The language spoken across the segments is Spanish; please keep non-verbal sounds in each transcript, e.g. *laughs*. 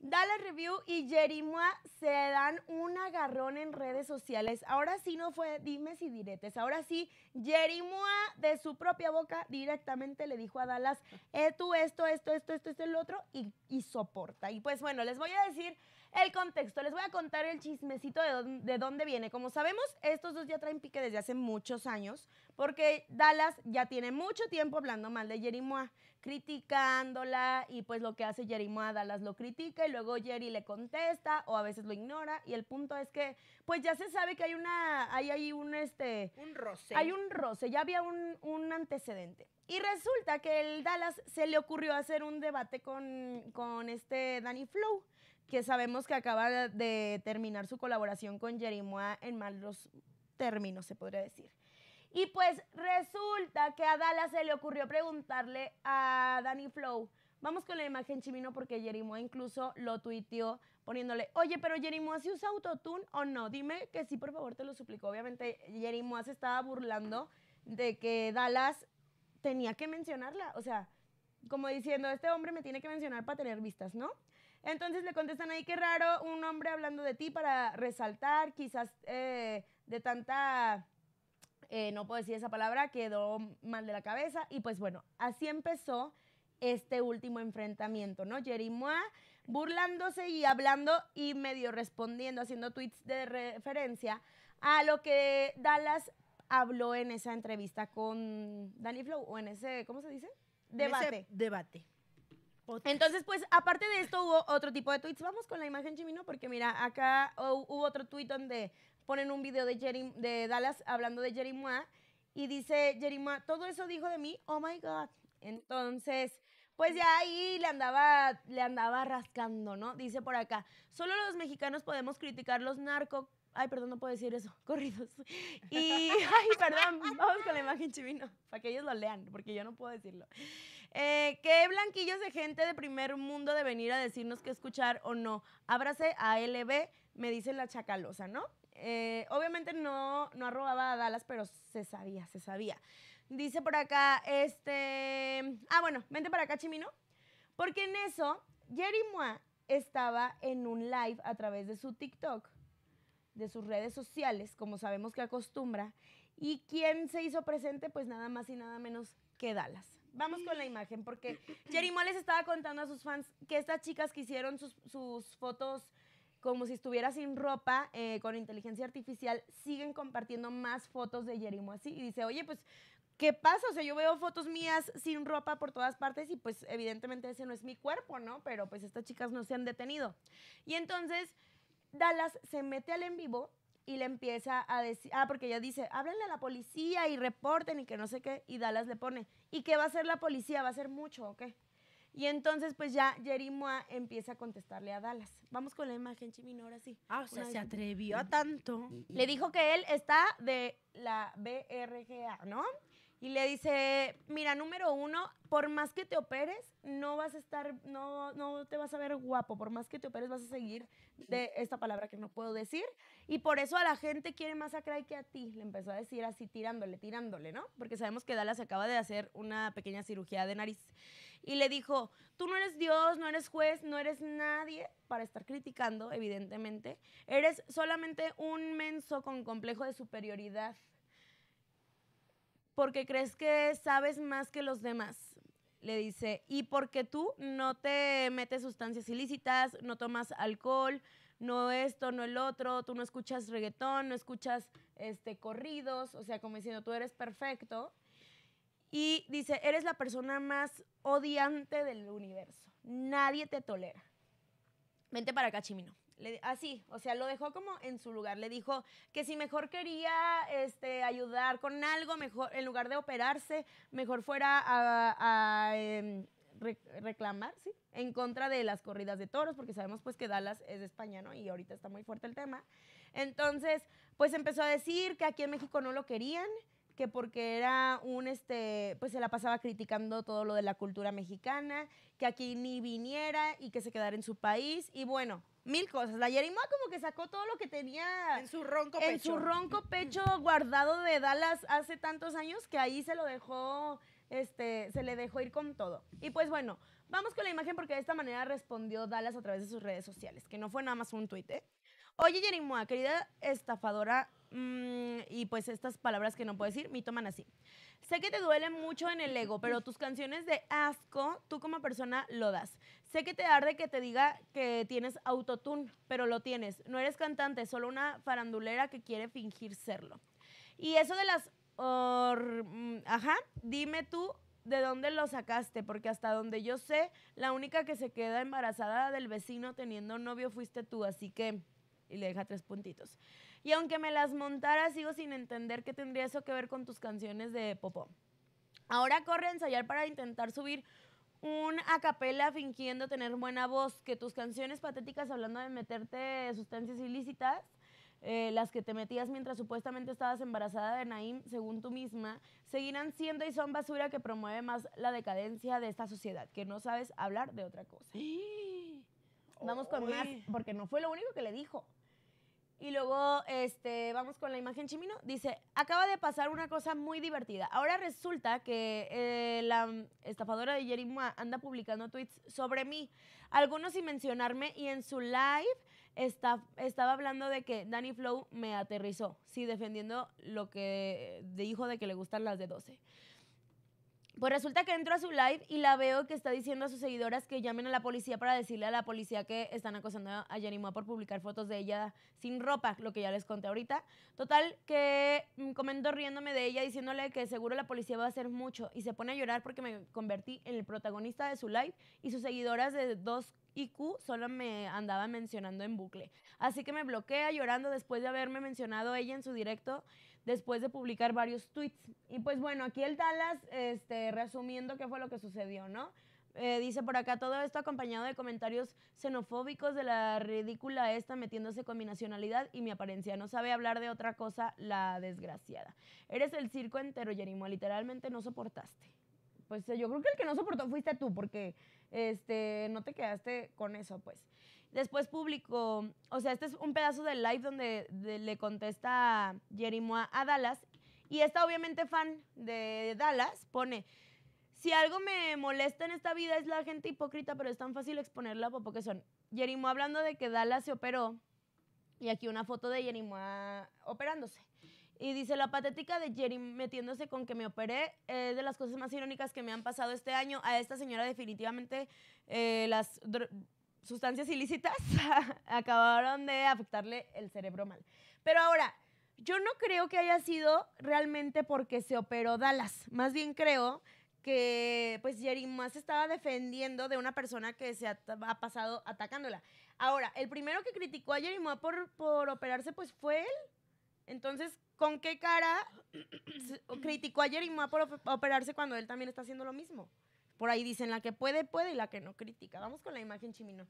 Dallas Review y Jerimoa se dan un agarrón en redes sociales. Ahora sí no fue dimes y diretes. Ahora sí, Jerimoa de su propia boca directamente le dijo a Dallas, tú esto, esto, esto, esto, esto, el otro, y, soporta. Y pues bueno, les voy a decir el contexto. Les voy a contar el chismecito de, dónde viene. Como sabemos, estos dos ya traen pique desde hace muchos años, porque Dallas ya tiene mucho tiempo hablando mal de Jerimoa criticándola y pues lo que hace Jerry Moa Dallas lo critica y luego Jerry le contesta o a veces lo ignora y el punto es que pues ya se sabe que hay una, hay ahí un este... Un roce. Hay un roce, ya había un, antecedente. Y resulta que el Dallas se le ocurrió hacer un debate con, con este Danny Flow, que sabemos que acaba de terminar su colaboración con Moa en malos términos, se podría decir. Y pues resulta que a Dallas se le ocurrió preguntarle a Danny Flow. Vamos con la imagen chimino porque Jerimoa incluso lo tuiteó poniéndole, oye, pero Jerimoa si usa autotune o no, dime que sí, por favor, te lo suplico. Obviamente Jerimoa se estaba burlando de que Dallas tenía que mencionarla, o sea, como diciendo, este hombre me tiene que mencionar para tener vistas, ¿no? Entonces le contestan ahí, qué raro, un hombre hablando de ti para resaltar, quizás eh, de tanta eh, no puedo decir esa palabra, quedó mal de la cabeza y pues bueno, así empezó este último enfrentamiento, ¿no? Jerimoa burlándose y hablando y medio respondiendo, haciendo tweets de referencia a lo que Dallas habló en esa entrevista con Danny Flow o en ese, ¿cómo se dice? Debate. debate. Entonces, pues, aparte de esto, hubo otro tipo de tweets. Vamos con la imagen, Chimino, porque mira, acá oh, hubo otro tweet donde ponen un video de, Jerry, de Dallas hablando de Jerry y dice Jerry todo eso dijo de mí, oh my God. Entonces, pues ya ahí le andaba, le andaba rascando, ¿no? Dice por acá, solo los mexicanos podemos criticar los narco... Ay, perdón, no puedo decir eso. *laughs* Corridos. Y, *laughs* ay, perdón, vamos con la imagen chivino, para que ellos lo lean, porque yo no puedo decirlo. Eh, ¿Qué blanquillos de gente de primer mundo de venir a decirnos qué escuchar o no? Ábrase a LB, me dice la chacalosa, ¿no? Eh, obviamente no, no arrobaba a Dallas, pero se sabía, se sabía. Dice por acá, este. Ah, bueno, vente para acá, Chimino. Porque en eso, Jerry estaba en un live a través de su TikTok, de sus redes sociales, como sabemos que acostumbra. Y quien se hizo presente, pues nada más y nada menos que Dallas. Vamos con la imagen, porque Jerry les estaba contando a sus fans que estas chicas que hicieron sus, sus fotos como si estuviera sin ropa, eh, con inteligencia artificial, siguen compartiendo más fotos de Jerimo así. Y dice, oye, pues, ¿qué pasa? O sea, yo veo fotos mías sin ropa por todas partes y pues evidentemente ese no es mi cuerpo, ¿no? Pero pues estas chicas no se han detenido. Y entonces Dallas se mete al en vivo y le empieza a decir, ah, porque ella dice, háblenle a la policía y reporten y que no sé qué, y Dallas le pone, ¿y qué va a hacer la policía? ¿Va a hacer mucho o qué? Y entonces, pues ya Jerry empieza a contestarle a Dallas. Vamos con la imagen, Chimino, ahora sí. Ah, o sea, se atrevió a tanto. Le dijo que él está de la BRGA, ¿no? y le dice, mira, número uno, por más que te operes, no vas a estar, no, no te vas a ver guapo, por más que te operes vas a seguir de esta palabra que no puedo decir. Y por eso a la gente quiere más a Craig que a ti, le empezó a decir así, tirándole, tirándole, ¿no? Porque sabemos que Dallas acaba de hacer una pequeña cirugía de nariz. Y le dijo, tú no eres Dios, no eres juez, no eres nadie para estar criticando, evidentemente. Eres solamente un menso con complejo de superioridad porque crees que sabes más que los demás, le dice, y porque tú no te metes sustancias ilícitas, no tomas alcohol, no esto, no el otro, tú no escuchas reggaetón, no escuchas este, corridos, o sea, como diciendo, tú eres perfecto. Y dice, eres la persona más odiante del universo, nadie te tolera. Vente para acá, Chimino así, o sea, lo dejó como en su lugar. Le dijo que si mejor quería este, ayudar con algo, mejor, en lugar de operarse, mejor fuera a, em, reclamar, ¿sí? En contra de las corridas de toros, porque sabemos pues que Dallas es de España, ¿no? Y ahorita está muy fuerte el tema. Entonces, pues empezó a decir que aquí en México no lo querían, que porque era un, este, pues se la pasaba criticando todo lo de la cultura mexicana, que aquí ni viniera y que se quedara en su país. Y bueno, mil cosas. La Yerimoa como que sacó todo lo que tenía en su ronco pecho, ronco pecho guardado de Dallas hace tantos años que ahí se lo dejó, este, se le dejó ir con todo. Y pues bueno, vamos con la imagen porque de esta manera respondió Dallas a través de sus redes sociales, que no fue nada más un tuit, ¿eh? Oye, Jerimoa, querida estafadora, mm, y pues estas palabras que no puedo decir, me toman así. Sé que te duele mucho en el ego, pero tus canciones de asco, tú como persona lo das. Sé que te arde que te diga que tienes autotune, pero lo tienes. No eres cantante, solo una farandulera que quiere fingir serlo. Y eso de las... Mm, ajá, dime tú de dónde lo sacaste, porque hasta donde yo sé, la única que se queda embarazada del vecino teniendo novio fuiste tú, así que... Y le deja tres puntitos. Y aunque me las montara, sigo sin entender qué tendría eso que ver con tus canciones de Popó. Ahora corre a ensayar para intentar subir un acapella fingiendo tener buena voz, que tus canciones patéticas hablando de meterte sustancias ilícitas, eh, las que te metías mientras supuestamente estabas embarazada de Naim, según tú misma, seguirán siendo y son basura que promueve más la decadencia de esta sociedad, que no sabes hablar de otra cosa. *gasps* Vamos con más, porque no fue lo único que le dijo. Y luego, este, vamos con la imagen chimino. Dice, acaba de pasar una cosa muy divertida. Ahora resulta que eh, la estafadora de Jerimo anda publicando tweets sobre mí. Algunos sin mencionarme y en su live está, estaba hablando de que Danny Flow me aterrizó. Sí, defendiendo lo que dijo de que le gustan las de 12. Pues resulta que entro a su live y la veo que está diciendo a sus seguidoras que llamen a la policía para decirle a la policía que están acosando a Jenny por publicar fotos de ella sin ropa, lo que ya les conté ahorita. Total, que mm, comento riéndome de ella diciéndole que seguro la policía va a hacer mucho y se pone a llorar porque me convertí en el protagonista de su live y sus seguidoras de dos iq solo me andaban mencionando en bucle. Así que me bloquea llorando después de haberme mencionado ella en su directo después de publicar varios tweets. Y pues bueno, aquí el Dallas, este, resumiendo qué fue lo que sucedió, ¿no? Eh, dice por acá todo esto acompañado de comentarios xenofóbicos de la ridícula esta metiéndose con mi nacionalidad y mi apariencia. No sabe hablar de otra cosa, la desgraciada. Eres el circo entero, Yerimo, Literalmente no soportaste. Pues eh, yo creo que el que no soportó fuiste tú porque este, no te quedaste con eso, pues. Después publicó, o sea, este es un pedazo del live donde le contesta Jerimoa a Dallas. Y esta obviamente fan de Dallas pone, si algo me molesta en esta vida es la gente hipócrita, pero es tan fácil exponerla porque son. Jerimoa hablando de que Dallas se operó y aquí una foto de Jerimoa operándose. Y dice, la patética de Jerry metiéndose con que me operé es de las cosas más irónicas que me han pasado este año. A esta señora definitivamente eh, las sustancias ilícitas *laughs* acabaron de afectarle el cerebro mal. Pero ahora, yo no creo que haya sido realmente porque se operó Dallas. Más bien creo que pues más estaba defendiendo de una persona que se ha, pasado atacándola. Ahora, el primero que criticó a Jerry por, por operarse pues fue él. Entonces, ¿con qué cara criticó a Jeremy por operarse cuando él también está haciendo lo mismo? Por ahí dicen la que puede, puede y la que no critica. Vamos con la imagen chimino.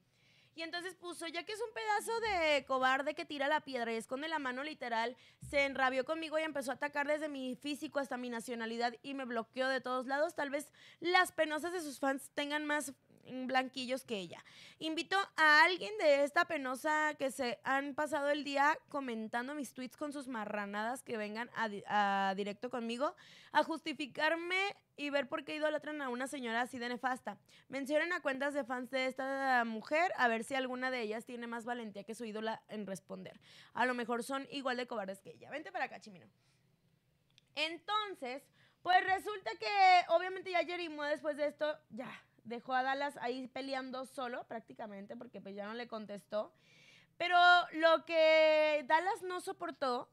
Y entonces puso, ya que es un pedazo de cobarde que tira la piedra y esconde la mano literal, se enrabió conmigo y empezó a atacar desde mi físico hasta mi nacionalidad y me bloqueó de todos lados. Tal vez las penosas de sus fans tengan más Mm, blanquillos que ella. Invito a alguien de esta penosa que se han pasado el día comentando mis tweets con sus marranadas que vengan a, directo conmigo a justificarme y ver por qué idolatran a una señora así de nefasta. Mencionen a cuentas de fans de esta mujer a ver si alguna de ellas tiene más valentía que su ídola en responder. A lo mejor son igual de cobardes que ella. Vente para acá, Chimino. Entonces, pues resulta que obviamente ya Jerimo después de esto ya dejó a Dallas ahí peleando solo prácticamente porque pues ya no le contestó. Pero lo que Dallas no soportó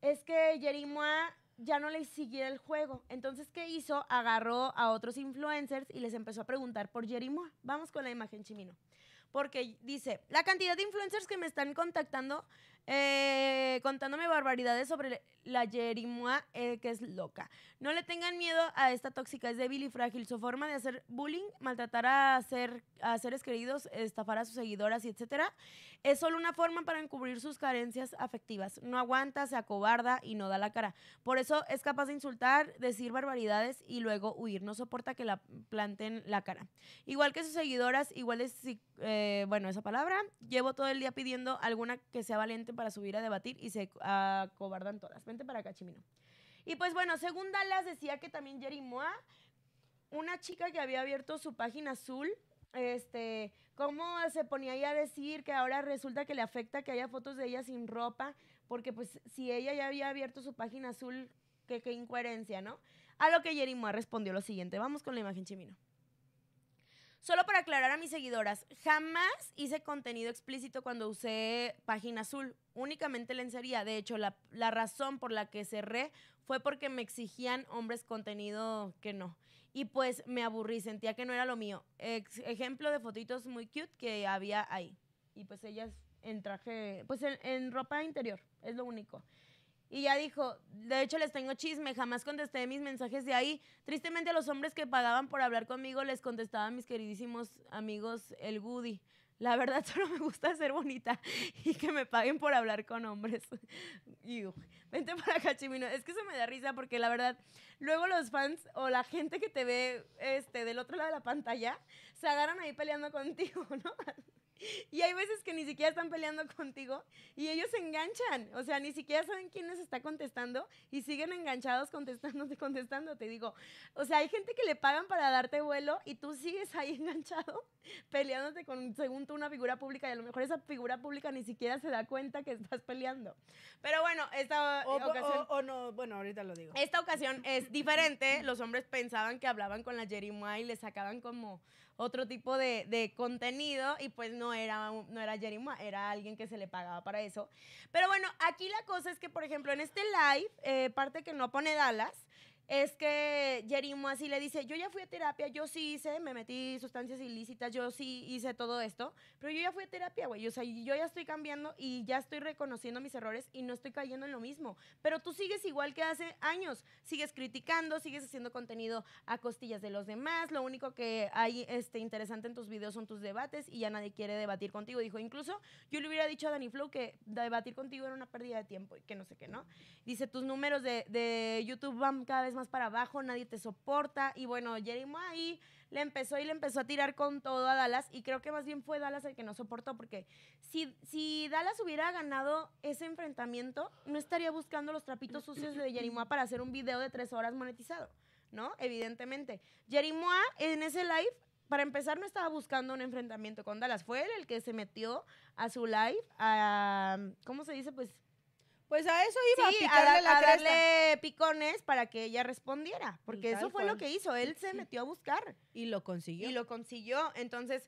es que Jerimoa ya no le siguiera el juego. Entonces, ¿qué hizo? Agarró a otros influencers y les empezó a preguntar por Jerimoa. Vamos con la imagen, Chimino. Porque dice, la cantidad de influencers que me están contactando eh, contándome barbaridades sobre la Jerimua eh, que es loca. No le tengan miedo a esta tóxica, es débil y frágil. Su forma de hacer bullying, maltratar a, hacer, a seres queridos, estafar a sus seguidoras y etcétera, es solo una forma para encubrir sus carencias afectivas. No aguanta, se acobarda y no da la cara. Por eso es capaz de insultar, decir barbaridades y luego huir. No soporta que la planten la cara. Igual que sus seguidoras, igual es, eh, bueno, esa palabra. Llevo todo el día pidiendo alguna que sea valiente para subir a debatir y se acobardan todas. Vente para acá, Chimino. Y pues bueno, según Dallas decía que también Jerimoa, una chica que había abierto su página azul, este, cómo se ponía ahí a decir que ahora resulta que le afecta que haya fotos de ella sin ropa, porque pues si ella ya había abierto su página azul, qué, incoherencia, ¿no? A lo que Jerimoa respondió lo siguiente, vamos con la imagen Chimino. Solo para aclarar a mis seguidoras, jamás hice contenido explícito cuando usé página azul, únicamente lencería. De hecho, la, razón por la que cerré fue porque me exigían hombres contenido que no. Y pues me aburrí, sentía que no era lo mío. ejemplo de fotitos muy cute que había ahí. Y pues ellas en traje, pues en ropa interior, es lo único. Y ya dijo, de hecho les tengo chisme, jamás contesté mis mensajes de ahí. Tristemente a los hombres que pagaban por hablar conmigo les a mis queridísimos amigos el Goody. La verdad *laughs* solo me gusta ser bonita *laughs* y que me paguen por hablar con hombres. *laughs* vente para acá, Chimino. Es que eso me da risa porque la verdad, luego los fans o la gente que te ve este, del otro lado de la pantalla se agarran ahí peleando contigo, ¿no? *laughs* y hay veces que ni siquiera están peleando contigo y ellos se enganchan. O sea, ni siquiera saben quién les está contestando y siguen enganchados contestándote, *laughs* te Digo, o sea, hay gente que le pagan para darte vuelo y tú sigues ahí *laughs* enganchado peleándote con, según tú, una figura pública y a lo mejor esa figura pública ni siquiera se da cuenta que estás peleando. Pero bueno, esta ocasión... O, no, bueno, ahorita lo digo. Esta ocasión es diferente. Los hombres pensaban que hablaban con la Jeremiah y le sacaban como otro tipo de, contenido y pues no era, no era era alguien que se le pagaba para eso. Pero bueno, aquí la cosa es que, por ejemplo, en este live, eh, parte que no pone Dallas, es que Jerimo así le dice, yo ya fui a terapia, yo sí hice, me metí sustancias ilícitas, yo sí hice todo esto, pero yo ya fui a terapia, güey, o sea, yo ya estoy cambiando y ya estoy reconociendo mis errores y no estoy cayendo en lo mismo, pero tú sigues igual que hace años, sigues criticando, sigues haciendo contenido a costillas de los demás, lo único que hay este, interesante en tus videos son tus debates y ya nadie quiere debatir contigo, dijo, incluso yo le hubiera dicho a Dani Flow que debatir contigo era una pérdida de tiempo y que no sé qué, ¿no? Dice, tus números de, de YouTube van cada vez más para abajo, nadie te soporta. Y bueno, Jerimo ahí le empezó y le empezó a tirar con todo a Dallas. Y creo que más bien fue Dallas el que no soportó, porque si, si Dallas hubiera ganado ese enfrentamiento, no estaría buscando los trapitos sucios de Jerimoa para hacer un video de tres horas monetizado, ¿no? Evidentemente. Jerimoa en ese live para empezar, no estaba buscando un enfrentamiento con Dallas. Fue él el que se metió a su live, a, ¿cómo se dice? Pues pues a eso iba a picarle a, a darle picones para que ella respondiera, porque eso fue lo que hizo, él se metió a buscar y lo consiguió. Y lo consiguió, entonces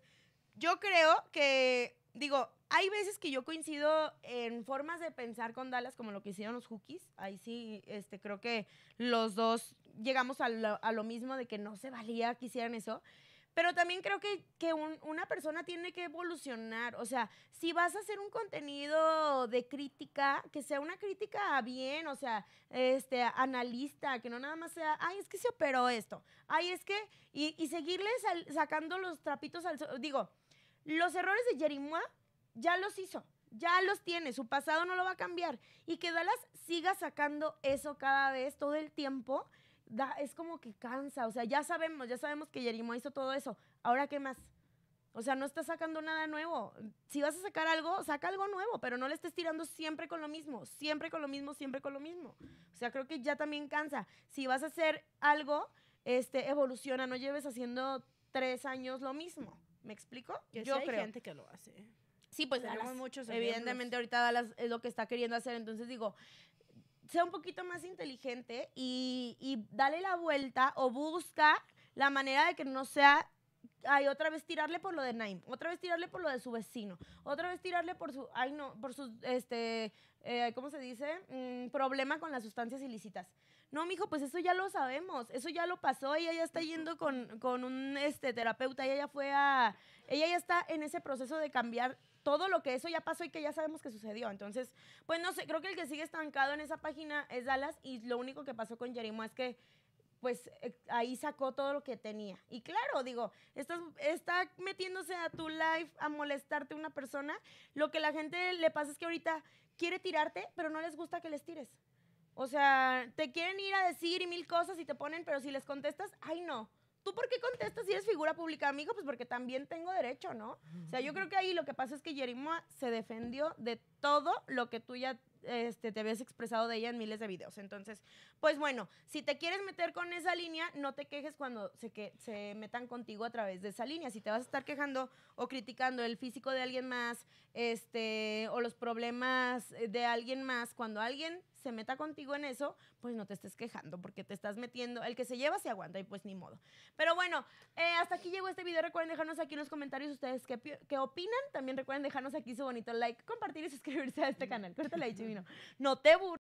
yo creo que digo, hay veces que yo coincido en formas de pensar con Dallas como lo que hicieron los Hookies, ahí sí este creo que los dos llegamos a lo, a lo mismo de que no se valía que hicieran eso. Pero también creo que, que una persona tiene que evolucionar. O sea, si vas a hacer un contenido de crítica, que sea una crítica bien, o sea, este, analista, que no nada más sea, ay, es que se operó esto, ay, es que, y, seguirles sacando los trapitos al Digo, los errores de Jerimois ya los hizo ya los tiene, su pasado no lo va a cambiar. Y que Dallas siga sacando eso cada vez, todo el tiempo, da, es como que cansa. O sea, ya sabemos, ya sabemos que Yerimo hizo todo eso. Ahora, ¿qué más? O sea, no está sacando nada nuevo. Si vas a sacar algo, saca algo nuevo, pero no le estés tirando siempre con lo mismo, siempre con lo mismo, siempre con lo mismo. O sea, creo que ya también cansa. Si vas a hacer algo, este, evoluciona, no lleves haciendo tres años lo mismo. ¿Me explico? Yo sí hay gente que lo hace. ¿eh? Sí, pues Dallas, muchos evidentemente ahorita es lo que está queriendo hacer, entonces digo, sea un poquito más inteligente y, dale la vuelta o busca la manera de que no sea hay otra vez tirarle por lo de Naim, otra vez tirarle por lo de su vecino, otra vez tirarle por su, ay no, por su, este, eh, ¿cómo se dice? Mm, problema con las sustancias ilícitas. No, mijo, pues eso ya lo sabemos, eso ya lo pasó, ella ya está yendo con, un este, terapeuta, ella ya fue a, ella ya está en ese proceso de cambiar todo lo que eso ya pasó y que ya sabemos que sucedió. Entonces, pues no sé, creo que el que sigue estancado en esa página es Dallas y lo único que pasó con Jerimo es que pues eh, ahí sacó todo lo que tenía. Y claro, digo, está metiéndose a tu live a molestarte una persona. Lo que la gente le pasa es que ahorita quiere tirarte, pero no les gusta que les tires. O sea, te quieren ir a decir y mil cosas y te ponen, pero si les contestas, ay no por qué contestas si eres figura pública, amigo? Pues porque también tengo derecho, ¿no? O sea, yo creo que ahí lo que pasa es que Jerimoa se defendió de todo lo que tú ya este, te habías expresado de ella en miles de videos. Entonces, pues bueno, si te quieres meter con esa línea, no te quejes cuando se, metan contigo a través de esa línea. Si te vas a estar quejando o criticando el físico de alguien más, este, o los problemas de alguien más, cuando alguien se meta contigo en eso, pues no te estés quejando porque te estás metiendo. El que se lleva se aguanta y pues ni modo. Pero bueno, eh, hasta aquí llegó este video. Recuerden dejarnos aquí en los comentarios ustedes qué, opinan. También recuerden dejarnos aquí su bonito like, compartir y *laughs* suscribirse a este canal. Córtale ahí, Chivino. No te burles.